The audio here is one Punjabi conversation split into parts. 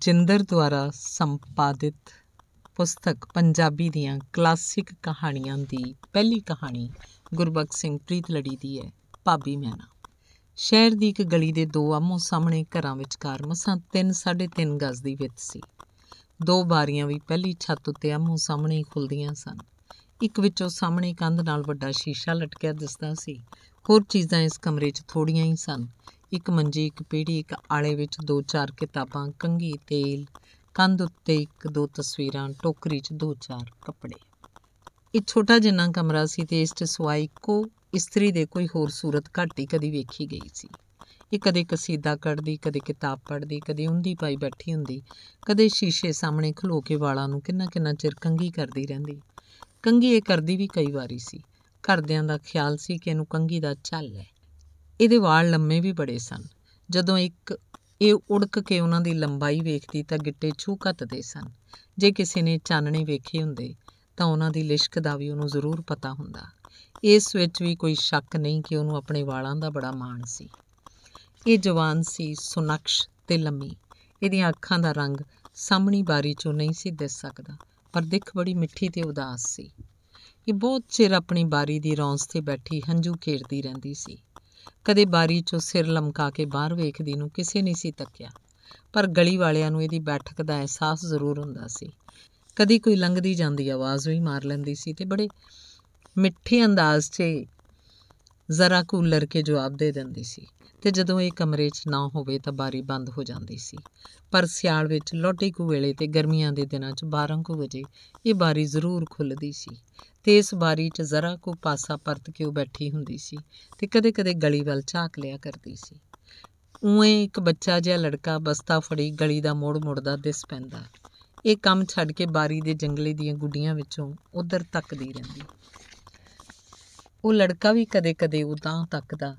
ਜਿੰਦਰ ਦੁਆਰਾ ਸੰਪਾਦਿਤ ਪੁਸਤਕ ਪੰਜਾਬੀ ਦੀਆਂ ਕਲਾਸਿਕ ਕਹਾਣੀਆਂ ਦੀ ਪਹਿਲੀ ਕਹਾਣੀ ਗੁਰਬਖਸ਼ ਸਿੰਘ ਪ੍ਰੀਤਲੜੀ ਦੀ ਹੈ ਭਾਬੀ ਮੈਨਾ ਸ਼ਹਿਰ ਦੀ ਇੱਕ ਗਲੀ ਦੇ ਦੋ ਆਮੋ ਸਾਹਮਣੇ ਘਰਾਂ ਵਿਚਕਾਰ ਮਸਾਂ 3 3.5 ਗਜ਼ ਦੀ ਵਿੱਥ ਸੀ ਦੋ ਬਾਰੀਆਂ ਵੀ ਪਹਿਲੀ ਛੱਤ ਉੱਤੇ ਆਮੋ ਸਾਹਮਣੇ ਖੁੱਲਦੀਆਂ ਸਨ ਇੱਕ ਵਿੱਚੋਂ ਸਾਹਮਣੇ ਕੰਧ ਨਾਲ ਵੱਡਾ ਸ਼ੀਸ਼ਾ ਲਟਕਿਆ ਦਿਸਦਾ ਸੀ ਹੋਰ ਚੀਜ਼ਾਂ ਇਸ ਕਮਰੇ 'ਚ ਥੋੜੀਆਂ ਹੀ ਸਨ ਇੱਕ ਮੰਜੀ ਇੱਕ ਪੀੜੀ ਇੱਕ ਆਲੇ ਵਿੱਚ ਦੋ ਚਾਰ ਕਿਤਾਬਾਂ ਕੰਗੀ ਤੇਲ ਕੰਧ ਉੱਤੇ ਇੱਕ ਦੋ ਤਸਵੀਰਾਂ ਟੋਕਰੀ 'ਚ ਦੋ ਚਾਰ ਕੱਪੜੇ ਇਹ ਛੋਟਾ ਜਿੰਨਾ ਕਮਰਾ ਸੀ ਤੇ ਇਸ 'ਚ ਸਵਾਈ ਕੋ ਇਸਤਰੀ ਦੇ ਕੋਈ ਹੋਰ ਸੂਰਤ ਘਾਟੀ ਹੀ ਕਦੀ ਵੇਖੀ ਗਈ ਸੀ ਇਹ ਕਦੇ ਕਸੀਦਾ ਕੱਢਦੀ ਕਦੇ ਕਿਤਾਬ ਪੜ੍ਹਦੀ ਕਦੇ ਉੰਦੀ ਪਾਈ ਬੈਠੀ ਹੁੰਦੀ ਕਦੇ ਸ਼ੀਸ਼ੇ ਸਾਹਮਣੇ ਖਲੋ ਕੇ ਵਾਲਾਂ ਨੂੰ ਕਿੰਨਾ ਕਿੰਨਾ ਚਿਰ ਕੰਗੀ ਕਰਦੀ ਰਹਿੰਦੀ ਕੰਗੀ ਇਹ ਕਰਦੀ ਵੀ ਕਈ ਵਾਰੀ ਸੀ ਘਰਦਿਆਂ ਦਾ ਖਿਆਲ ਸੀ ਕਿ ਇਹਨੂੰ ਕੰਗੀ ਦਾ ਚੱਲ ਹੈ ਇਹਦੇ ਵਾਲ ਲੰਮੇ ਵੀ ਬੜੇ ਸਨ ਜਦੋਂ ਇੱਕ ਇਹ ਉੜਕ ਕੇ ਉਹਨਾਂ ਦੀ ਲੰਬਾਈ ਵੇਖਦੀ ਤਾਂ ਗਿੱਟੇ ਛੂ ਘੱਟਦੇ ਸਨ ਜੇ ਕਿਸੇ ਨੇ ਚਾਨਣੀ ਵੇਖੀ ਹੁੰਦੀ ਤਾਂ ਉਹਨਾਂ ਦੀ ਲਿਸ਼ਕ ਦਾ ਵੀ ਉਹਨੂੰ ਜ਼ਰੂਰ ਪਤਾ ਹੁੰਦਾ ਇਸ ਵਿੱਚ ਵੀ ਕੋਈ ਸ਼ੱਕ ਨਹੀਂ ਕਿ ਉਹਨੂੰ ਆਪਣੇ ਵਾਲਾਂ ਦਾ ਬੜਾ ਮਾਣ ਸੀ ਇਹ ਜਵਾਨ ਸੀ ਸੁਨਕਸ਼ ਤੇ ਲੰਮੀ ਇਹਦੀਆਂ ਅੱਖਾਂ ਦਾ ਰੰਗ ਸਾਹਮਣੀ ਬਾਰੀ ਚੋਂ ਨਹੀਂ ਸੀ ਦਿਸ ਸਕਦਾ ਪਰ ਦਿੱਖ ਬੜੀ ਮਿੱਠੀ ਤੇ ਉਦਾਸ ਸੀ ਇਹ ਬਹੁਤ ਚਿਰ ਆਪਣੀ ਬਾਰੀ ਦੀ ਰੌਂਸ ਤੇ ਬੈਠੀ ਹੰਝੂ ਖੇਡਦੀ ਰਹਿੰਦੀ ਸੀ ਕਦੇ ਬਾਰੀ 'ਚੋਂ ਸਿਰ ਲਮਕਾ ਕੇ ਬਾਹਰ ਵੇਖਦੀ ਨੂੰ ਕਿਸੇ ਨਹੀਂ ਸੀ ਤੱਕਿਆ ਪਰ ਗਲੀ ਵਾਲਿਆਂ ਨੂੰ ਇਹਦੀ ਬੈਠਕ ਦਾ ਅਹਿਸਾਸ ਜ਼ਰੂਰ ਹੁੰਦਾ ਸੀ ਕਦੀ ਕੋਈ ਲੰਘਦੀ ਜਾਂਦੀ ਆਵਾਜ਼ ਵੀ ਮਾਰ ਲੈਂਦੀ ਸੀ ਤੇ ਬੜੇ ਮਿੱਠੇ ਅੰਦਾਜ਼ 'ਚ ਜ਼ਰਾ ਕੁ ਉਲਰ ਕੇ ਜਵਾਬ ਦੇ ਦਿੰਦੀ ਸੀ ਤੇ ਜਦੋਂ ਇਹ ਕਮਰੇ 'ਚ ਨਾ ਹੋਵੇ ਤਾਂ ਬਾਰੀ ਬੰਦ ਹੋ ਜਾਂਦੀ ਸੀ ਪਰ ਸਿਆਲ ਵਿੱਚ ਲੋਟੇ ਕੁ ਵੇਲੇ ਤੇ ਗਰਮੀਆਂ ਦੇ ਦਿਨਾਂ 'ਚ 12 ਕੁ ਵਜੇ ਇਹ ਬਾਰੀ ਜ਼ਰੂਰ ਖੁੱਲਦੀ ਸੀ ਤੇ ਇਸ ਬਾਰੀ 'ਚ ਜ਼ਰਾ ਕੁ ਪਾਸਾ ਪਰਤ ਕੇ ਉਹ ਬੈਠੀ ਹੁੰਦੀ ਸੀ ਤੇ ਕਦੇ-ਕਦੇ ਗਲੀ ਵੱਲ ਝਾਕ ਲਿਆ ਕਰਦੀ ਸੀ ਉਵੇਂ ਇੱਕ ਬੱਚਾ ਜਿਹਾ ਲੜਕਾ ਬਸਤਾ ਫੜੀ ਗਲੀ ਦਾ ਮੋੜ ਮੁੜਦਾ ਦਿਸ ਪੈਂਦਾ ਇਹ ਕੰਮ ਛੱਡ ਕੇ ਬਾਰੀ ਦੇ ਜੰਗਲੇ ਦੀਆਂ ਗੁੱਡੀਆਂ ਵਿੱਚੋਂ ਉਧਰ ਤੱਕਦੀ ਰਹਿੰਦੀ ਉਹ ਲੜਕਾ ਵੀ ਕਦੇ-ਕਦੇ ਉਦਾਂ ਤੱਕਦਾ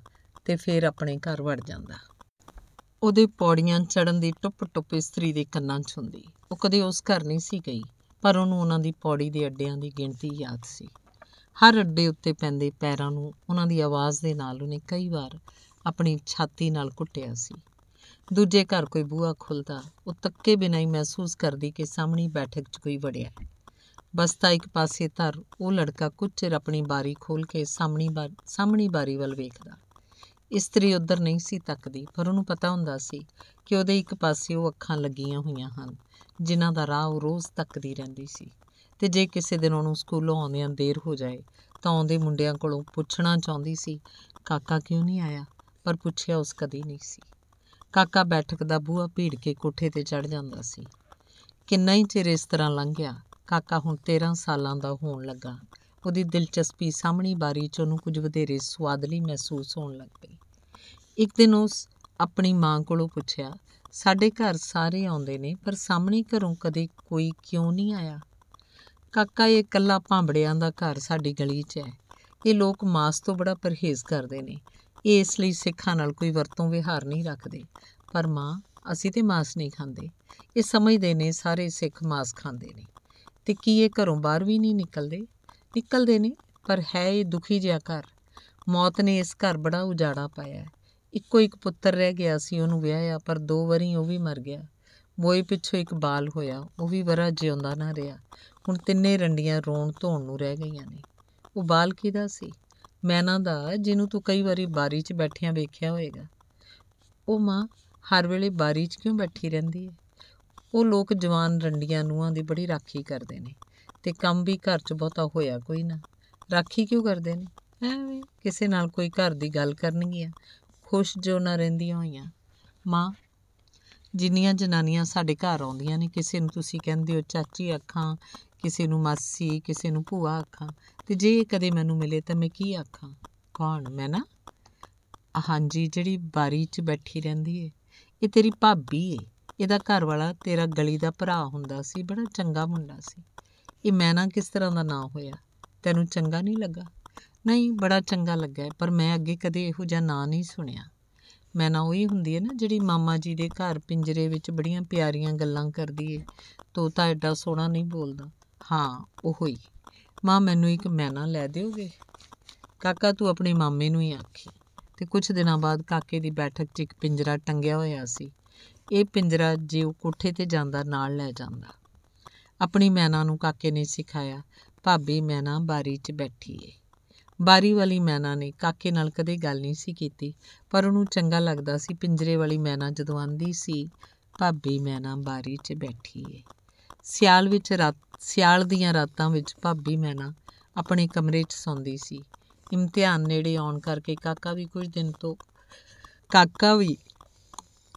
ਤੇ ਫਿਰ ਆਪਣੇ ਘਰ ਵੜ ਜਾਂਦਾ ਉਹਦੇ ਪੌੜੀਆਂ ਚੜਨ ਦੀ ਟੁੱਪ-ਟੁੱਪ ਇਸਤਰੀ ਦੇ ਕੰਨਾਂ 'ਚ ਹੁੰਦੀ ਉਹ ਕਦੇ ਉਸ ਘਰ ਨਹੀਂ ਸੀ ਗਈ ਪਰ ਉਹਨੂੰ ਉਹਨਾਂ ਦੀ ਪੌੜੀ ਦੇ ਅੱਡਿਆਂ ਦੀ ਗਿਣਤੀ ਯਾਦ ਸੀ ਹਰ ਅੱਡੇ ਉੱਤੇ ਪੈਂਦੇ ਪੈਰਾਂ ਨੂੰ ਉਹਨਾਂ ਦੀ ਆਵਾਜ਼ ਦੇ ਨਾਲ ਉਹਨੇ ਕਈ ਵਾਰ ਆਪਣੀ ਛਾਤੀ ਨਾਲ ਕੁੱਟਿਆ ਸੀ ਦੂਜੇ ਘਰ ਕੋਈ ਬੂਹਾ ਖੁੱਲਦਾ ਉਹ ਤੱਕੇ ਬਿਨਾਂ ਹੀ ਮਹਿਸੂਸ ਕਰਦੀ ਕਿ ਸਾਹਮਣੀ ਬੈਠਕ 'ਚ ਕੋਈ ਵੜਿਆ ਹੈ ਬਸਤਾ ਇੱਕ ਪਾਸੇ ਧਰ ਉਹ ਲੜਕਾ ਕੁਝ ਚਿਰ ਆਪਣੀ ਬਾਰੀ ਖੋਲ ਕੇ ਸਾਹਮਣੀ ਸਾਹਮਣੀ ਬਾਰੀ ਵੱਲ ਵੇਖਦਾ ਇਸਤਰੀ ਉੱਧਰ ਨਹੀਂ ਸੀ ਤੱਕਦੀ ਪਰ ਉਹਨੂੰ ਪਤਾ ਹੁੰਦਾ ਸੀ ਕਿ ਉਹਦੇ ਇੱਕ ਪਾਸੇ ਉਹ ਅੱਖਾਂ ਲੱਗੀਆਂ ਹੋਈਆਂ ਹਨ ਜਿਨ੍ਹਾਂ ਦਾ ਰਾਹ ਉਹ ਰੋਜ਼ ਤੱਕਦੀ ਰਹਿੰਦੀ ਸੀ ਤੇ ਜੇ ਕਿਸੇ ਦਿਨ ਉਹਨੂੰ ਸਕੂਲੋਂ ਆਉਂਦਿਆਂ ਦੇਰ ਹੋ ਜਾਏ ਤਾਂ ਉਹਦੇ ਮੁੰਡਿਆਂ ਕੋਲੋਂ ਪੁੱਛਣਾ ਚਾਹੁੰਦੀ ਸੀ ਕਾਕਾ ਕਿਉਂ ਨਹੀਂ ਆਇਆ ਪਰ ਪੁੱਛਿਆ ਉਸ ਕਦੀ ਨਹੀਂ ਸੀ ਕਾਕਾ ਬੈਠਕ ਦਾ ਬੂਹਾ ਭੀੜ ਕੇ ਕੋਠੇ ਤੇ ਚੜ ਜਾਂਦਾ ਸੀ ਕਿੰਨਾ ਹੀ ਚਿਰ ਇਸ ਤਰ੍ਹਾਂ ਲੰਘ ਗਿਆ ਕਾਕਾ ਹੁਣ 13 ਸਾਲਾਂ ਦਾ ਹੋਣ ਲੱਗਾ ਉਹਦੀ ਦਿਲਚਸਪੀ ਸਾਹਮਣੀ ਬਾਰੀ 'ਚ ਉਹਨੂੰ ਕੁਝ ਵਧੇਰੇ ਸਵਾਦਲੀ ਮਹਿਸੂਸ ਹੋਣ ਲੱਗ ਪਈ ਇੱਕ ਦਿਨ ਉਸ ਆਪਣੀ ਮਾਂ ਕੋਲੋਂ ਪੁੱਛਿਆ ਸਾਡੇ ਘਰ ਸਾਰੇ ਆਉਂਦੇ ਨੇ ਪਰ ਸਾਹਮਣੇ ਘਰੋਂ ਕਦੇ ਕੋਈ ਕਿਉਂ ਨਹੀਂ ਆਇਆ ਕਾਕਾ ਇਹ ਇਕੱਲਾ ਭਾਂਬੜਿਆਂ ਦਾ ਘਰ ਸਾਡੀ ਗਲੀ 'ਚ ਹੈ ਇਹ ਲੋਕ ਮਾਸ ਤੋਂ ਬੜਾ ਪਰਹੇਜ਼ ਕਰਦੇ ਨੇ ਇਸ ਲਈ ਸਿੱਖਾਂ ਨਾਲ ਕੋਈ ਵਰਤੋਂ ਵਿਹਾਰ ਨਹੀਂ ਰੱਖਦੇ ਪਰ ਮਾਂ ਅਸੀਂ ਤੇ ਮਾਸ ਨਹੀਂ ਖਾਂਦੇ ਇਹ ਸਮਝਦੇ ਨੇ ਸਾਰੇ ਸਿੱਖ ਮਾਸ ਖਾਂਦੇ ਨੇ ਤੇ ਕੀ ਇਹ ਘਰੋਂ ਬਾਹਰ ਵੀ ਨਹੀਂ ਨਿਕਲਦੇ ਨਿਕਲਦੇ ਨੇ ਪਰ ਹੈ ਇਹ ਦੁਖੀ ਜਿਹਾ ਘਰ ਮੌਤ ਨੇ ਇਸ ਘਰ ਬੜਾ ਉਜਾੜਾ ਪਾਇਆ ਹੈ ਇੱਕੋ ਇੱਕ ਪੁੱਤਰ ਰਹਿ ਗਿਆ ਸੀ ਉਹਨੂੰ ਵਿਆਹਿਆ ਪਰ ਦੋ ਵਾਰੀ ਉਹ ਵੀ ਮਰ ਗਿਆ ਮੋਈ ਪਿੱਛੇ ਇੱਕ ਬਾਲ ਹੋਇਆ ਉਹ ਵੀ ਵਰਾ ਜਿਉਂਦਾ ਨਾ ਰਿਹਾ ਹੁਣ ਤਿੰਨੇ ਰੰਡੀਆਂ ਰੋਣ ਧੋਣ ਨੂੰ ਰਹਿ ਗਈਆਂ ਨੇ ਉਹ ਬਾਲ ਕਿਹਦਾ ਸੀ ਮੈਨਾ ਦਾ ਜਿਹਨੂੰ ਤੂੰ ਕਈ ਵਾਰੀ ਬਾਰੀ 'ਚ ਬੈਠਿਆਂ ਵੇਖਿਆ ਹੋਵੇਗਾ ਉਹ ਮਾਂ ਹਰ ਵੇਲੇ ਬਾਰੀ 'ਚ ਕਿਉਂ ਬੈਠੀ ਰਹਿੰਦੀ ਹੈ ਉਹ ਲੋਕ ਜਵਾਨ ਰੰਡੀਆਂ ਨੂੰਹਾਂ ਦੀ ਬੜੀ ਰਾਖੀ ਕਰਦੇ ਨੇ ਤੇ ਕੰਮ ਵੀ ਘਰ 'ਚ ਬਹੁਤਾ ਹੋਇਆ ਕੋਈ ਨਾ ਰਾਖੀ ਕਿਉਂ ਕਰਦੇ ਨੇ ਐਵੇਂ ਕਿਸੇ ਨਾਲ ਕੋਈ ਘਰ ਦੀ ਗੱਲ ਕਰਨਗੀਆਂ ਖੁਸ਼ ਜੋ ਨਾ ਰਹਿੰਦੀਆਂ ਹੋਈਆਂ ਮਾਂ ਜਿੰਨੀਆਂ ਜਨਾਨੀਆਂ ਸਾਡੇ ਘਰ ਆਉਂਦੀਆਂ ਨੇ ਕਿਸੇ ਨੂੰ ਤੁਸੀਂ ਕਹਿੰਦੇ ਹੋ ਚਾਚੀ ਆਖਾਂ ਕਿਸੇ ਨੂੰ ਮਾਸੀ ਕਿਸੇ ਨੂੰ ਭੂਆ ਆਖਾਂ ਤੇ ਜੇ ਕਦੇ ਮੈਨੂੰ ਮਿਲੇ ਤਾਂ ਮੈਂ ਕੀ ਆਖਾਂ ਕੌਣ ਮੈਂ ਨਾ ਹਾਂਜੀ ਜਿਹੜੀ ਬਾਰੀ 'ਚ ਬੈਠੀ ਰਹਿੰਦੀ ਏ ਇਹ ਤੇਰੀ ਭਾਬੀ ਏ ਇਹਦਾ ਘਰ ਵਾਲਾ ਤੇਰਾ ਗਲੀ ਦਾ ਭਰਾ ਹੁੰਦਾ ਸੀ ਬੜਾ ਚੰਗਾ ਮੁੰਡਾ ਸੀ ਇਹ ਮੈਂ ਨਾ ਕਿਸ ਤਰ੍ਹਾਂ ਦਾ ਨਾਂ ਹੋਇਆ ਤੈਨੂੰ ਚੰਗਾ ਨਹੀਂ ਲੱਗਾ ਨਹੀਂ ਬੜਾ ਚੰਗਾ ਲੱਗਾ ਪਰ ਮੈਂ ਅੱਗੇ ਕਦੇ ਇਹੋ ਜਿਹਾ ਨਾਂ ਨਹੀਂ ਸੁਣਿਆ ਮੈਂ ਨਾ ਉਹੀ ਹੁੰਦੀ ਹੈ ਨਾ ਜਿਹੜੀ ਮਾਮਾ ਜੀ ਦੇ ਘਰ ਪਿੰਜਰੇ ਵਿੱਚ ਬੜੀਆਂ ਪਿਆਰੀਆਂ ਗੱਲਾਂ ਕਰਦੀ ਏ ਤੋਤਾ ਐਡਾ ਸੋਹਣਾ ਨਹੀਂ ਬੋਲਦਾ ਹਾਂ ਉਹ ਹੀ ਮਾਂ ਮੈਨੂੰ ਇੱਕ ਮੈਨਾ ਲੈ ਦਿਓਗੇ ਕਾਕਾ ਤੂੰ ਆਪਣੇ ਮਾਮੇ ਨੂੰ ਹੀ ਆਖੀ ਤੇ ਕੁਝ ਦਿਨਾਂ ਬਾਅਦ ਕਾਕੇ ਦੀ ਬੈਠਕ 'ਚ ਇੱਕ ਪਿੰਜਰਾ ਟੰਗਿਆ ਹੋਇਆ ਸੀ ਇਹ ਪਿੰਜਰਾ ਜਿਉ ਕੋਠੇ ਤੇ ਜਾਂਦਾ ਨਾਲ ਲੈ ਜਾਂਦਾ ਆਪਣੀ ਮੈਨਾ ਨੂੰ ਕਾਕੇ ਨੇ ਸਿਖਾਇਆ ਭਾਬੀ ਮੈਨਾ ਬਾਰੀ 'ਚ ਬੈਠੀ ਏ ਬਾਰੀ ਵਾਲੀ ਮੈਨਾ ਨੇ ਕਾਕੇ ਨਾਲ ਕਦੇ ਗੱਲ ਨਹੀਂ ਸੀ ਕੀਤੀ ਪਰ ਉਹਨੂੰ ਚੰਗਾ ਲੱਗਦਾ ਸੀ ਪਿੰਜਰੇ ਵਾਲੀ ਮੈਨਾ ਜਦੋਂ ਆਂਦੀ ਸੀ ਭਾਬੀ ਮੈਨਾ ਬਾਰੀ 'ਚ ਬੈਠੀ ਏ ਸਿਆਲ ਵਿੱਚ ਰਾਤ ਸਿਆਲ ਦੀਆਂ ਰਾਤਾਂ ਵਿੱਚ ਭਾਬੀ ਮੈਨਾ ਆਪਣੇ ਕਮਰੇ 'ਚ ਸੌਂਦੀ ਸੀ ਇਮਤਿਹਾਨ ਨੇੜੇ ਆਉਣ ਕਰਕੇ ਕਾਕਾ ਵੀ ਕੁਝ ਦਿਨ ਤੋਂ ਕਾਕਾ ਵੀ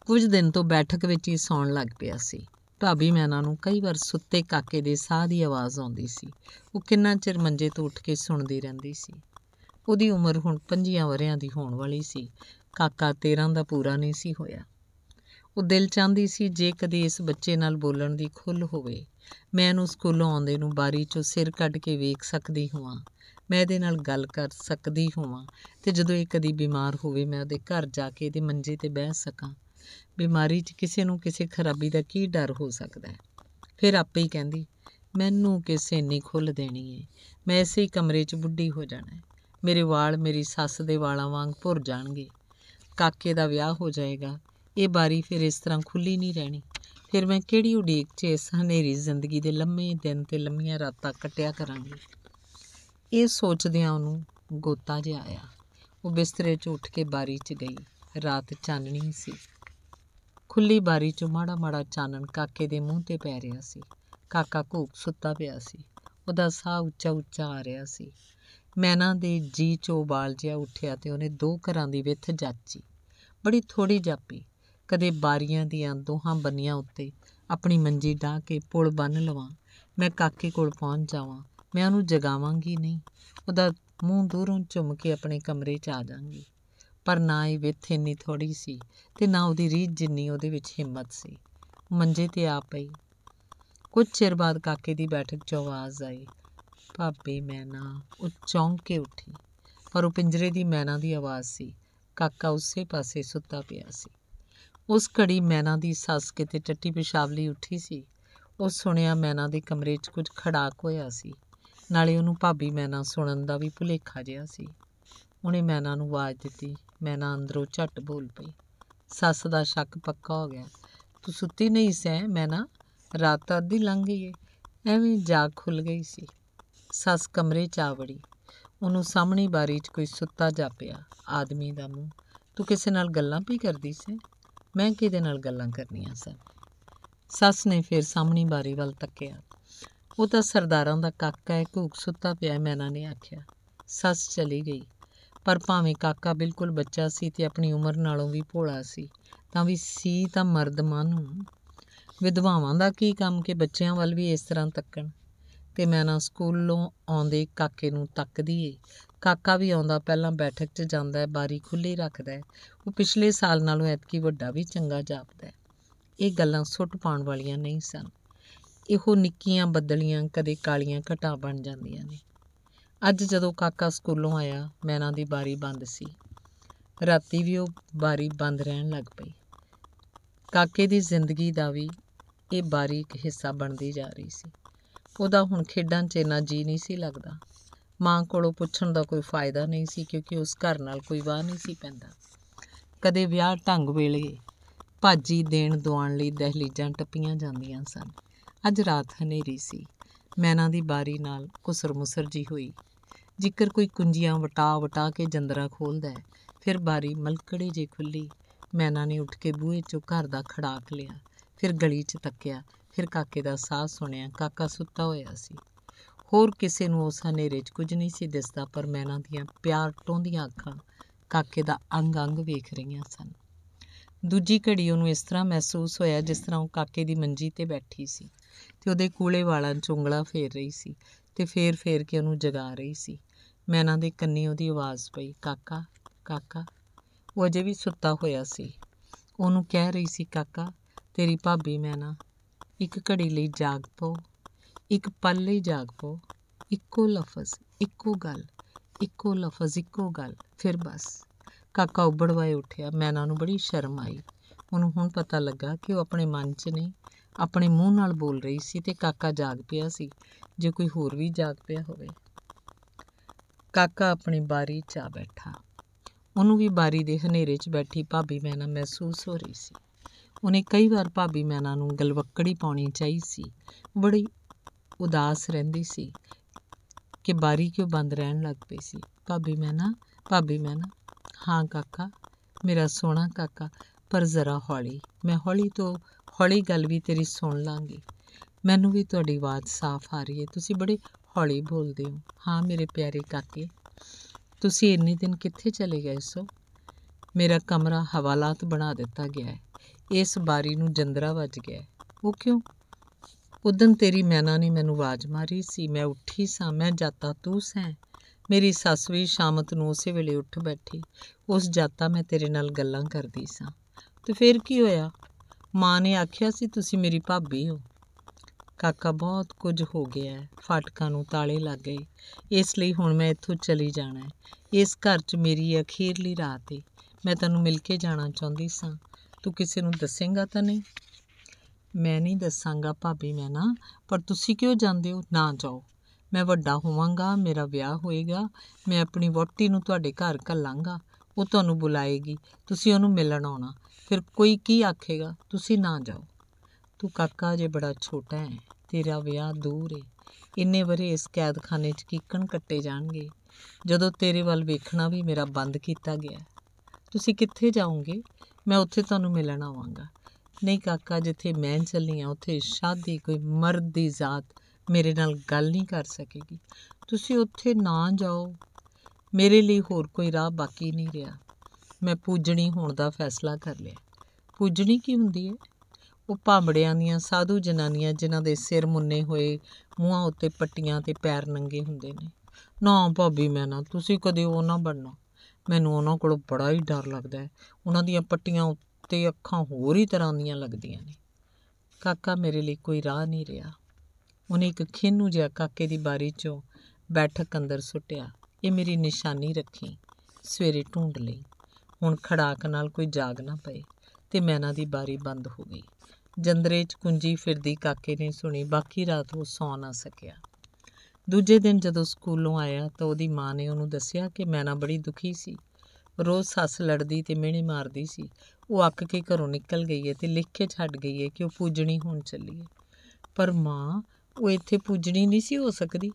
ਕੁਝ ਦਿਨ ਤੋਂ ਬੈਠਕ ਵਿੱਚ ਹੀ ਸੌਣ ਲੱਗ ਪਿਆ ਸੀ ਭਾਬੀ ਮੈਨਾਂ ਨੂੰ ਕਈ ਵਾਰ ਸੁੱਤੇ ਕਾਕੇ ਦੇ ਸਾਹ ਦੀ ਆਵਾਜ਼ ਆਉਂਦੀ ਸੀ ਉਹ ਕਿੰਨਾ ਚਿਰ ਮੰਜੇ ਤੋਂ ਉੱਠ ਕੇ ਸੁਣਦੀ ਰਹਿੰਦੀ ਸੀ ਉਹਦੀ ਉਮਰ ਹੁਣ 5 ਵਰਿਆਂ ਦੀ ਹੋਣ ਵਾਲੀ ਸੀ ਕਾਕਾ 13 ਦਾ ਪੂਰਾ ਨਹੀਂ ਸੀ ਹੋਇਆ ਉਹ ਦਿਲ ਚਾਹੁੰਦੀ ਸੀ ਜੇ ਕਦੇ ਇਸ ਬੱਚੇ ਨਾਲ ਬੋਲਣ ਦੀ ਖੁੱਲ ਹੋਵੇ ਮੈਂ ਇਹਨੂੰ ਸਕੂਲੋਂ ਆਉਂਦੇ ਨੂੰ ਬਾਰੀ 'ਚੋਂ ਸਿਰ ਕੱਢ ਕੇ ਵੇਖ ਸਕਦੀ ਹਾਂ ਮੈਂ ਇਹਦੇ ਨਾਲ ਗੱਲ ਕਰ ਸਕਦੀ ਹਾਂ ਤੇ ਜਦੋਂ ਇਹ ਕਦੀ ਬਿਮਾਰ ਹੋਵੇ ਮੈਂ ਉਹਦੇ ਘਰ ਜਾ ਕੇ ਇਹਦੇ ਮੰਜੇ ਤੇ ਬਹਿ ਸਕਾਂ ਬਿਮਾਰੀ 'ਚ ਕਿਸੇ ਨੂੰ ਕਿਸੇ ਖਰਾਬੀ ਦਾ ਕੀ ਡਰ ਹੋ ਸਕਦਾ ਹੈ ਫਿਰ ਆਪੇ ਹੀ ਕਹਿੰਦੀ ਮੈਨੂੰ ਕਿਸੇ ਨਹੀਂ ਖੁੱਲ ਦੇਣੀ ਹੈ ਮੈਂ ਇਸੇ ਕਮਰੇ 'ਚ ਬੁੱਢੀ ਹੋ ਜਾਣਾ ਹੈ ਮੇਰੇ ਵਾਲ ਮੇਰੀ ਸੱਸ ਦੇ ਵਾਲਾਂ ਵਾਂਗ ਭੁਰ ਜਾਣਗੇ ਕਾਕੇ ਦਾ ਵਿਆਹ ਹੋ ਜਾਏਗਾ ਇਹ ਬਾਰੀ ਫਿਰ ਇਸ ਤਰ੍ਹਾਂ ਖੁੱਲੀ ਨਹੀਂ ਰਹਿਣੀ ਫਿਰ ਮੈਂ ਕਿਹੜੀ ਉਡੀਕ 'ਚ ਇਸ ਹਨੇਰੀ ਜ਼ਿੰਦਗੀ ਦੇ ਲੰਮੇ ਦਿਨ ਤੇ ਲੰਮੀਆਂ ਰਾਤਾਂ ਕੱਟਿਆ ਕਰਾਂਗੀ ਇਹ ਸੋਚਦਿਆਂ ਉਹਨੂੰ ਗੋਤਾ ਜਿਹਾ ਆਇਆ ਉਹ ਬਿਸਤਰੇ 'ਚ ਉੱਠ ਕੇ ਬਾਰੀ 'ਚ ਗਈ ਰਾਤ ਚਾਨਣੀ ਸੀ ਖੁੱਲੀ ਬਾਰੀ 'ਚ ਮਾੜਾ ਮਾੜਾ ਚਾਨਣ ਕਾਕੇ ਦੇ ਮੂੰਹ ਤੇ ਪੈ ਰਿਹਾ ਸੀ ਕਾਕਾ ਘੂਕ ਸੁੱਤਾ ਪਿਆ ਸੀ ਉਹਦਾ ਸਾਹ ਉੱਚਾ ਉੱਚਾ ਆ ਰਿਹਾ ਸੀ ਮੈਨਾ ਦੇ ਜੀ ਚੋ ਬਾਲ ਜਿਹਾ ਉੱਠਿਆ ਤੇ ਉਹਨੇ ਦੋ ਘਰਾਂ ਦੀ ਵਿੱਥ ਜਾਚੀ ਬੜੀ ਥੋੜੀ ਜਾਪੀ ਕਦੇ ਬਾਰੀਆਂ ਦੀਆਂ ਦੋਹਾਂ ਬੰਨੀਆਂ ਉੱਤੇ ਆਪਣੀ ਮੰਜੀ ਢਾ ਕੇ ਪੁਲ ਬੰਨ ਲਵਾਂ ਮੈਂ ਕਾਕੇ ਕੋਲ ਪਹੁੰਚ ਜਾਵਾਂ ਮੈਂ ਉਹਨੂੰ ਜਗਾਵਾਂਗੀ ਨਹੀਂ ਉਹਦਾ ਮੂੰਹ ਦੂਰੋਂ ਚੁੰਮ ਕੇ ਆਪਣੇ ਕਮਰੇ 'ਚ ਆ ਜਾਵਾਂਗੀ ਪਰ ਨਾ ਹੀ ਵਿੱਥ ਇੰਨੀ ਥੋੜੀ ਸੀ ਤੇ ਨਾ ਉਹਦੀ ਰੀਝ ਜਿੰਨੀ ਉਹਦੇ ਵਿੱਚ ਹਿੰਮਤ ਸੀ ਮੰਜੇ ਤੇ ਆ ਪਈ ਕੁਝ ਚਿਰ ਬਾਅਦ ਕਾਕੇ ਦੀ ਬੈਠਕ 'ਚ ਆਵਾਜ਼ ਆਈ ਭਾਬੀ ਮੈਨਾ ਉਹ ਚੌਂਕ ਕੇ ਉੱਠੀ ਪਰ ਉਹ ਪਿੰਜਰੇ ਦੀ ਮੈਨਾ ਦੀ ਆਵਾਜ਼ ਸੀ ਕਾਕਾ ਉਸੇ ਪਾਸੇ ਸੁੱਤਾ ਪਿਆ ਸੀ ਉਸ ਘੜੀ ਮੈਨਾ ਦੀ ਸੱਸ ਕਿਤੇ ਟੱਟੀ ਪਿਸ਼ਾਬ ਲਈ ਉੱਠੀ ਸੀ ਉਹ ਸੁਣਿਆ ਮੈਨਾ ਦੇ ਕਮਰੇ 'ਚ ਕੁਝ ਖੜਾਕ ਹੋਇਆ ਸੀ ਨਾਲੇ ਉਹਨੂੰ ਭਾਬੀ ਮੈਨਾ ਸੁਣਨ ਦਾ ਵੀ ਭੁਲੇਖਾ ਜਿਹਾ ਸੀ ਉਹਨੇ ਮੈਨਾ ਨੂੰ ਆਵਾਜ਼ ਦਿੱਤੀ ਮੈਂ ਨਾ ਅੰਦਰੋਂ ਝੱਟ ਬੋਲ ਪਈ ਸੱਸ ਦਾ ਸ਼ੱਕ ਪੱਕਾ ਹੋ ਗਿਆ ਤੂੰ ਸੁੱਤੀ ਨਹੀਂ ਸੈਂ ਮੈਂ ਨਾ ਰਾਤ ਅੱਧੀ ਲੰਘ ਗਈ ਐਵੇਂ ਜਾਗ ਖੁੱਲ ਗਈ ਸੀ ਸੱਸ ਕਮਰੇ 'ਚ ਆਵੜੀ ਉਹਨੂੰ ਸਾਹਮਣੀ ਬਾਰੀ 'ਚ ਕੋਈ ਸੁੱਤਾ ਜਾਪਿਆ ਆਦਮੀ ਦਾ ਮੂੰਹ ਤੂੰ ਕਿਸੇ ਨਾਲ ਗੱਲਾਂ ਵੀ ਕਰਦੀ ਸੀ ਮੈਂ ਕਿਹਦੇ ਨਾਲ ਗੱਲਾਂ ਕਰਨੀਆਂ ਸਨ ਸੱਸ ਨੇ ਫਿਰ ਸਾਹਮਣੀ ਬਾਰੀ ਵੱਲ ਤੱਕਿਆ ਉਹ ਤਾਂ ਸਰਦਾਰਾਂ ਦਾ ਕਾਕਾ ਹੈ ਘੂਕ ਸੁੱਤਾ ਪਿਆ ਮੈਨਾਂ ਨੇ ਆਖਿਆ ਸੱਸ ਚਲੀ ਗਈ ਪਰ ਭਾਵੇਂ ਕਾਕਾ ਬਿਲਕੁਲ ਬੱਚਾ ਸੀ ਤੇ ਆਪਣੀ ਉਮਰ ਨਾਲੋਂ ਵੀ ਭੋਲਾ ਸੀ ਤਾਂ ਵੀ ਸੀ ਤਾਂ ਮਰਦ ਨੂੰ ਵਿਧਵਾਵਾਂ ਦਾ ਕੀ ਕੰਮ ਕਿ ਬੱਚਿਆਂ ਵੱਲ ਵੀ ਇਸ ਤਰ੍ਹਾਂ ਤੱਕਣ ਤੇ ਮੈਂ ਨਾ ਸਕੂਲੋਂ ਆਉਂਦੇ ਕਾਕੇ ਨੂੰ ਤੱਕਦੀ ਏ ਕਾਕਾ ਵੀ ਆਉਂਦਾ ਪਹਿਲਾਂ ਬੈਠਕ 'ਚ ਜਾਂਦਾ ਹੈ ਬਾਰੀ ਖੁੱਲੀ ਰੱਖਦਾ ਹੈ ਉਹ ਪਿਛਲੇ ਸਾਲ ਨਾਲੋਂ ਐਤਕੀ ਵੱਡਾ ਵੀ ਚੰਗਾ ਜਾਪਦਾ ਹੈ ਇਹ ਗੱਲਾਂ ਸੁੱਟ ਪਾਉਣ ਵਾਲੀਆਂ ਨਹੀਂ ਸਨ ਇਹੋ ਨਿੱਕੀਆਂ ਬੱਦਲੀਆਂ ਕਦੇ ਕਾਲੀਆਂ ਘਟਾ ਬਣ ਜਾਂਦੀਆਂ ਨੇ ਅੱਜ ਜਦੋਂ ਕਾਕਾ ਸਕੂਲੋਂ ਆਇਆ ਮੈਨਾਂ ਦੀ ਬਾਰੀ ਬੰਦ ਸੀ ਰਾਤੀ ਵੀ ਉਹ ਬਾਰੀ ਬੰਦ ਰਹਿਣ ਲੱਗ ਪਈ ਕਾਕੇ ਦੀ ਜ਼ਿੰਦਗੀ ਦਾ ਵੀ ਇਹ ਬਾਰੀ ਇੱਕ ਹਿੱਸਾ ਬਣਦੀ ਜਾ ਰਹੀ ਸੀ ਉਹਦਾ ਹੁਣ ਖੇਡਾਂ 'ਚ ਇੰਨਾ ਜੀ ਨਹੀਂ ਸੀ ਲੱਗਦਾ ਮਾਂ ਕੋਲੋਂ ਪੁੱਛਣ ਦਾ ਕੋਈ ਫਾਇਦਾ ਨਹੀਂ ਸੀ ਕਿਉਂਕਿ ਉਸ ਘਰ ਨਾਲ ਕੋਈ ਵਾਹ ਨਹੀਂ ਸੀ ਪੈਂਦਾ ਕਦੇ ਵਿਆਹ ਢੰਗ ਵੇਲੇ ਭਾਜੀ ਦੇਣ ਦਵਾਉਣ ਲਈ ਦਹਲੀਜਾਂ ਟੱਪੀਆਂ ਜਾਂਦੀਆਂ ਸਨ ਅੱਜ ਰਾਤ ਹਨੇਰੀ ਸੀ ਮੈਨਾਂ ਦੀ ਬਾਰੀ ਨਾਲ ਕੁਸਰ-ਮੁਸਰ ਜੀ ਹੋਈ ਜਿੱਕਰ ਕੋਈ ਕੁੰਜੀਆਂ ਵਟਾ ਵਟਾ ਕੇ ਜੰਦਰਾ ਖੋਲਦਾ ਹੈ ਫਿਰ ਬਾਰੀ ਮਲਕੜੀ ਜੇ ਖੁੱਲੀ ਮੈਨਾ ਨੇ ਉੱਠ ਕੇ ਬੂਹੇ 'ਚੋਂ ਘਰ ਦਾ ਖੜਾਕ ਲਿਆ ਫਿਰ ਗਲੀ 'ਚ ਤੱਕਿਆ ਫਿਰ ਕਾਕੇ ਦਾ ਸਾਹ ਸੁਣਿਆ ਕਾਕਾ ਸੁੱਤਾ ਹੋਇਆ ਸੀ ਹੋਰ ਕਿਸੇ ਨੂੰ ਉਸ ਹਨੇਰੇ 'ਚ ਕੁਝ ਨਹੀਂ ਸੀ ਦਿਸਦਾ ਪਰ ਮੈਨਾ ਦੀਆਂ ਪਿਆਰ ਟੋਂਦੀਆਂ ਅੱਖਾਂ ਕਾਕੇ ਦਾ ਅੰਗ-ਅੰਗ ਵੇਖ ਰਹੀਆਂ ਸਨ ਦੂਜੀ ਘੜੀ ਉਹਨੂੰ ਇਸ ਤਰ੍ਹਾਂ ਮਹਿਸੂਸ ਹੋਇਆ ਜਿਸ ਤਰ੍ਹਾਂ ਉਹ ਕਾਕੇ ਦੀ ਮੰਜੀ ਤੇ ਬੈਠੀ ਸੀ ਤੇ ਉਹਦੇ ਕੂਲੇ ਵਾਲਾਂ 'ਚ ਉਂਗਲਾਂ ਫੇਰ ਰਹੀ ਸੀ ਤੇ ਫੇਰ-ਫੇਰ ਕੇ ਉਹਨੂੰ ਜਗਾ ਰਹੀ ਸੀ ਮੈਂ ਦੇ ਕੰਨੀ ਉਹਦੀ ਆਵਾਜ਼ ਪਈ ਕਾਕਾ ਕਾਕਾ ਉਹ ਅਜੇ ਵੀ ਸੁੱਤਾ ਹੋਇਆ ਸੀ ਉਹਨੂੰ ਕਹਿ ਰਹੀ ਸੀ ਕਾਕਾ ਤੇਰੀ ਭਾਬੀ ਮੈਂ ਨਾ ਇੱਕ ਘੜੀ ਲਈ ਜਾਗ ਪੋ ਇੱਕ ਪਲ ਲਈ ਜਾਗ ਪੋ ਇੱਕੋ ਲਫ਼ਜ਼ ਇੱਕੋ ਗੱਲ ਇੱਕੋ ਲਫ਼ਜ਼ ਇੱਕੋ ਗੱਲ ਫਿਰ ਬਸ ਕਾਕਾ ਉੱਬੜਵਾਏ ਉੱਠਿਆ ਮੈਨਾ ਨੂੰ ਬੜੀ ਸ਼ਰਮ ਆਈ ਉਹਨੂੰ ਹੁਣ ਪਤਾ ਲੱਗਾ ਕਿ ਉਹ ਆਪਣੇ ਮਨ 'ਚ ਨਹੀਂ ਆਪਣੇ ਮੂੰਹ ਨਾਲ ਬੋਲ ਰਹੀ ਸੀ ਤੇ ਕਾਕਾ ਜਾਗ ਪਿਆ ਸੀ ਜੇ ਕੋਈ ਹੋਰ ਵੀ ਜਾਗ ਪਿਆ ਹੋਵੇ ਕਾਕਾ ਆਪਣੀ ਬਾਰੀ 'ਚ ਆ ਬੈਠਾ ਉਹਨੂੰ ਵੀ ਬਾਰੀ ਦੇ ਹਨੇਰੇ 'ਚ ਬੈਠੀ ਭਾਬੀ ਮੈਨਾ ਮਹਿਸੂਸ ਹੋ ਰਹੀ ਸੀ ਉਹਨੇ ਕਈ ਵਾਰ ਭਾਬੀ ਮੈਨਾ ਨੂੰ ਗਲਵੱਕੜੀ ਪਾਉਣੀ ਚਾਹੀ ਸੀ ਬੜੀ ਉਦਾਸ ਰਹਿੰਦੀ ਸੀ ਕਿ ਬਾਰੀ ਕਿਉਂ ਬੰਦ ਰਹਿਣ ਲੱਗ ਪਈ ਸੀ ਭਾਬੀ ਮੈਨਾ ਭਾਬੀ ਮੈਨਾ ਹਾਂ ਕਾਕਾ ਮੇਰਾ ਸੋਹਣਾ ਕਾਕਾ ਪਰ ਜ਼ਰਾ ਹੌਲੀ ਮੈਂ ਹੌਲੀ ਤੋਂ ਹੌਲੀ ਗੱਲ ਵੀ ਤੇਰੀ ਸੁਣ ਲਾਂਗੀ ਮੈਨੂੰ ਵੀ ਤੁਹਾਡੀ ਆਵਾਜ਼ ਸਾਫ਼ ਆ ਰਹੀ ਹੈ ਤੁਸੀਂ ਬੜੇ ਹੌਲੀ ਬੋਲਦੇ ਹੋ ਹਾਂ ਮੇਰੇ ਪਿਆਰੇ ਕਾਕੇ ਤੁਸੀਂ ਇੰਨੇ ਦਿਨ ਕਿੱਥੇ ਚਲੇ ਗਏ ਸੋ ਮੇਰਾ ਕਮਰਾ ਹਵਾਲਾਤ ਬਣਾ ਦਿੱਤਾ ਗਿਆ ਹੈ ਇਸ ਬਾਰੀ ਨੂੰ ਜੰਦਰਾ ਵੱਜ ਗਿਆ ਉਹ ਕਿਉਂ ਉਦੋਂ ਤੇਰੀ ਮੈਨਾ ਨੇ ਮੈਨੂੰ ਆਵਾਜ਼ ਮਾਰੀ ਸੀ ਮੈਂ ਉੱਠੀ ਸਾਂ ਮੈਂ ਜਾਤਾ ਤੂੰ ਸੈਂ ਮੇਰੀ ਸੱਸ ਵੀ ਸ਼ਾਮਤ ਨੂੰ ਉਸੇ ਵੇਲੇ ਉੱਠ ਬੈਠੀ ਉਸ ਜਾਤਾ ਮੈਂ ਤੇਰੇ ਨਾਲ ਗੱਲਾਂ ਕਰਦੀ ਸਾਂ ਤੇ ਫਿਰ ਕੀ ਹੋਇਆ ਮਾਂ ਨੇ ਆਖਿਆ ਸੀ ਤੁਸੀਂ ਮੇਰੀ ਭਾਬੀ ਹੋ ਕਾਕਾ ਬਹੁਤ ਕੁਝ ਹੋ ਗਿਆ ਹੈ ਫਾਟਕਾਂ ਨੂੰ ਤਾਲੇ ਲੱਗ ਗਏ ਇਸ ਲਈ ਹੁਣ ਮੈਂ ਇੱਥੋਂ ਚਲੀ ਜਾਣਾ ਹੈ ਇਸ ਘਰ 'ਚ ਮੇਰੀ ਅਖੀਰਲੀ ਰਾਤ ਹੈ ਮੈਂ ਤੈਨੂੰ ਮਿਲ ਕੇ ਜਾਣਾ ਚਾਹੁੰਦੀ ਸਾਂ ਤੂੰ ਕਿਸੇ ਨੂੰ ਦੱਸੇਂਗਾ ਤਾਂ ਨਹੀਂ ਮੈਂ ਨਹੀਂ ਦੱਸਾਂਗਾ ਭਾਬੀ ਮੈਂ ਨਾ ਪਰ ਤੁਸੀਂ ਕਿਉਂ ਜਾਂਦੇ ਹੋ ਨਾ ਜਾਓ ਮੈਂ ਵੱਡਾ ਹੋਵਾਂਗਾ ਮੇਰਾ ਵਿਆਹ ਹੋਏਗਾ ਮੈਂ ਆਪਣੀ ਵੋਟੀ ਨੂੰ ਤੁਹਾਡੇ ਘਰ ਘੱਲਾਂਗਾ ਉਹ ਤੁਹਾਨੂੰ ਬੁਲਾਏਗੀ ਤੁਸੀਂ ਉਹਨੂੰ ਮਿਲਣ ਆਉਣਾ ਫਿਰ ਕੋਈ ਕੀ ਆਖੇਗਾ ਤੁਸੀਂ ਨਾ ਜਾਓ ਤੂੰ ਕਾਕਾ ਜੇ ਬੜਾ ਛੋਟਾ ਹੈ ਤੇਰਾ ਵਿਆਹ ਦੂਰ ਹੈ ਇੰਨੇ ਬਰੇ ਇਸ ਕੈਦਖਾਨੇ 'ਚ ਕੀਕਣ ਕੱਟੇ ਜਾਣਗੇ ਜਦੋਂ ਤੇਰੇ ਵੱਲ ਵੇਖਣਾ ਵੀ ਮੇਰਾ ਬੰਦ ਕੀਤਾ ਗਿਆ ਤੁਸੀਂ ਕਿੱਥੇ ਜਾਓਗੇ ਮੈਂ ਉੱਥੇ ਤੁਹਾਨੂੰ ਮਿਲਣ ਆਵਾਂਗਾ ਨਹੀਂ ਕਾਕਾ ਜਿੱਥੇ ਮੈਂ ਚੱਲੀ ਆ ਉੱਥੇ ਸ਼ਾਦੀ ਕੋਈ ਮਰਦ ਦੀ ਜ਼ਾਤ ਮੇਰੇ ਨਾਲ ਗੱਲ ਨਹੀਂ ਕਰ ਸਕੇਗੀ ਤੁਸੀਂ ਉੱਥੇ ਨਾ ਜਾਓ ਮੇਰੇ ਲਈ ਹੋਰ ਕੋਈ ਰਾਹ ਬਾਕੀ ਨਹੀਂ ਰਿਹਾ ਮੈਂ ਪੂਜਣੀ ਹੋਣ ਦਾ ਫੈਸਲਾ ਕਰ ਲਿਆ ਪੂਜਣੀ ਕੀ ਹੁੰਦੀ ਹੈ ਉਹ ਭਾਂਬੜਿਆਂ ਦੀਆਂ ਸਾਧੂ ਜਨਾਨੀਆਂ ਜਿਨ੍ਹਾਂ ਦੇ ਸਿਰ ਮੁੰਨੇ ਹੋਏ ਮੂੰਹਾਂ ਉੱਤੇ ਪੱਟੀਆਂ ਤੇ ਪੈਰ ਨੰਗੇ ਹੁੰਦੇ ਨੇ ਨਾ ਭਾਬੀ ਮੈਂ ਨਾ ਤੁਸੀਂ ਕਦੇ ਉਹ ਨਾ ਬਣਨਾ ਮੈਨੂੰ ਉਹਨਾਂ ਕੋਲੋਂ ਬੜਾ ਹੀ ਡਰ ਲੱਗਦਾ ਹੈ ਉਹਨਾਂ ਦੀਆਂ ਪੱਟੀਆਂ ਉੱਤੇ ਅੱਖਾਂ ਹੋਰ ਹੀ ਤਰ੍ਹਾਂ ਦੀਆਂ ਲੱਗਦੀਆਂ ਨੇ ਕਾਕਾ ਮੇਰੇ ਲਈ ਕੋਈ ਰਾਹ ਨਹੀਂ ਰਿਹਾ ਉਹਨੇ ਇੱਕ ਖੇਨੂ ਜਿਹਾ ਕਾਕੇ ਦੀ ਬਾਰੀ 'ਚੋਂ ਬੈਠਕ ਅੰਦਰ ਸੁੱਟਿਆ ਇਹ ਮੇਰੀ ਨਿਸ਼ਾਨੀ ਰੱਖੀ ਸਵੇਰੇ ਢੂੰਡ ਲਈ ਹੁਣ ਖੜਾਕ ਨਾਲ ਕੋਈ ਜਾਗ ਨਾ ਪਏ ਤੇ ਮੈਨਾਂ ਦੀ ਬਾਰੀ ਬੰਦ ਹੋ ਗਈ ਜੰਦਰੇ 'ਚ ਕੁੰਜੀ ਫਿਰਦੀ ਕਾਕੇ ਨੇ ਸੁਣੀ ਬਾਕੀ ਰਾਤ ਉਹ ਸੌ ਨਾ ਸਕਿਆ ਦੂਜੇ ਦਿਨ ਜਦੋਂ ਸਕੂਲੋਂ ਆਇਆ ਤਾਂ ਉਹਦੀ ਮਾਂ ਨੇ ਉਹਨੂੰ ਦੱਸਿਆ ਕਿ ਮੈਨਾ ਬੜੀ ਦੁਖੀ ਸੀ ਰੋਜ਼ ਸੱਸ ਲੜਦੀ ਤੇ ਮਿਹਣੇ ਮਾਰਦੀ ਸੀ ਉਹ ਅੱਕ ਕੇ ਘਰੋਂ ਨਿਕਲ ਗਈ ਹੈ ਤੇ ਲਿਖ ਕੇ ਛੱਡ ਗਈ ਹੈ ਕਿ ਉਹ ਪੂਜਣੀ ਹੋਣ ਚੱਲੀ ਹੈ ਪਰ ਮਾਂ ਉਹ ਇੱਥੇ ਪੂਜਣੀ ਨਹੀਂ ਸੀ ਹੋ ਸਕਦੀ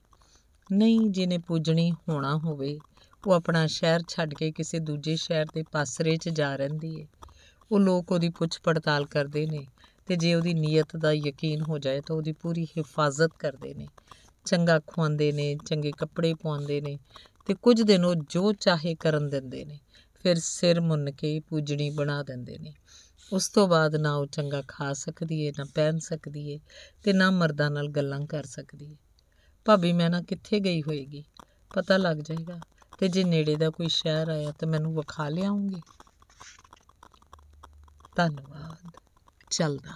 ਨਹੀਂ ਜਿਹਨੇ ਪੂਜਣੀ ਹੋਣਾ ਹੋਵੇ ਉਹ ਆਪਣਾ ਸ਼ਹਿਰ ਛੱਡ ਕੇ ਕਿਸੇ ਦੂਜੇ ਸ਼ਹਿਰ ਦੇ ਪਾਸਰੇ 'ਚ ਜਾ ਰਹਿੰਦੀ ਹੈ ਉਹ ਲੋਕ ਉਹਦੀ ਪੁੱਛ ਪੜਤਾਲ ਕਰਦੇ ਨੇ ਤੇ ਜੇ ਉਹਦੀ ਨੀਅਤ ਦਾ ਯਕੀਨ ਹੋ ਜਾਏ ਤਾਂ ਉਹਦੀ ਪੂਰੀ ਹਿਫਾਜ਼ਤ ਕਰਦੇ ਨੇ ਚੰਗਾ ਖਵਾਉਂਦੇ ਨੇ ਚੰਗੇ ਕੱਪੜੇ ਪਾਉਂਦੇ ਨੇ ਤੇ ਕੁਝ ਦਿਨ ਉਹ ਜੋ ਚਾਹੇ ਕਰਨ ਦਿੰਦੇ ਨੇ ਫਿਰ ਸਿਰ ਮੁੰਨ ਕੇ ਪੂਜਣੀ ਬਣਾ ਦਿੰਦੇ ਨੇ ਉਸ ਤੋਂ ਬਾਅਦ ਨਾ ਉਹ ਚੰਗਾ ਖਾ ਸਕਦੀ ਏ ਨਾ ਪਹਿਨ ਸਕਦੀ ਏ ਤੇ ਨਾ ਮਰਦਾਂ ਨਾਲ ਗੱਲਾਂ ਕਰ ਸਕਦੀ ਏ ਭਾਬੀ ਮੈਂ ਨਾ ਕਿੱਥੇ ਗਈ ਹੋਏਗੀ ਪਤਾ ਲੱਗ ਜਾਏਗਾ ਤੇ ਜੇ ਨੇੜੇ ਦਾ ਕੋਈ ਸ਼ਹਿਰ ਆਇਆ ਤਾਂ ਮੈਨੂੰ ਵਿਖਾ ਲਿਆਉਂਗੀ ਧੰਨਵਾਦ ਚੱਲਦਾ